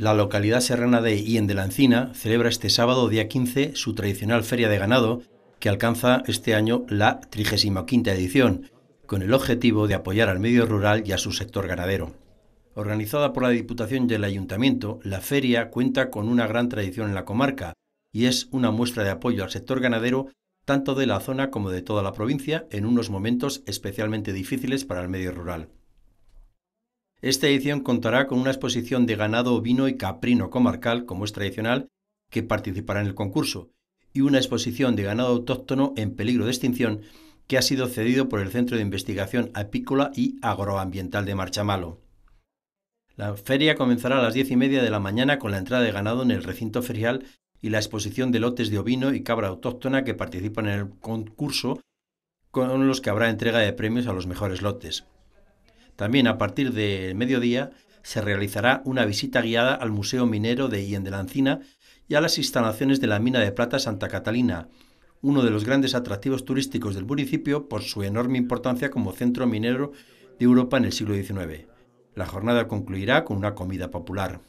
La localidad serrana de Ien de la Encina celebra este sábado, día 15, su tradicional feria de ganado, que alcanza este año la 35 edición, con el objetivo de apoyar al medio rural y a su sector ganadero. Organizada por la Diputación y el Ayuntamiento, la feria cuenta con una gran tradición en la comarca y es una muestra de apoyo al sector ganadero tanto de la zona como de toda la provincia en unos momentos especialmente difíciles para el medio rural. Esta edición contará con una exposición de ganado ovino y caprino comarcal, como es tradicional, que participará en el concurso, y una exposición de ganado autóctono en peligro de extinción que ha sido cedido por el Centro de Investigación Apícola y Agroambiental de Marchamalo. La feria comenzará a las diez y media de la mañana con la entrada de ganado en el recinto ferial y la exposición de lotes de ovino y cabra autóctona que participan en el concurso, con los que habrá entrega de premios a los mejores lotes. También a partir del mediodía se realizará una visita guiada al Museo Minero de Encina y a las instalaciones de la mina de plata Santa Catalina, uno de los grandes atractivos turísticos del municipio por su enorme importancia como centro minero de Europa en el siglo XIX. La jornada concluirá con una comida popular.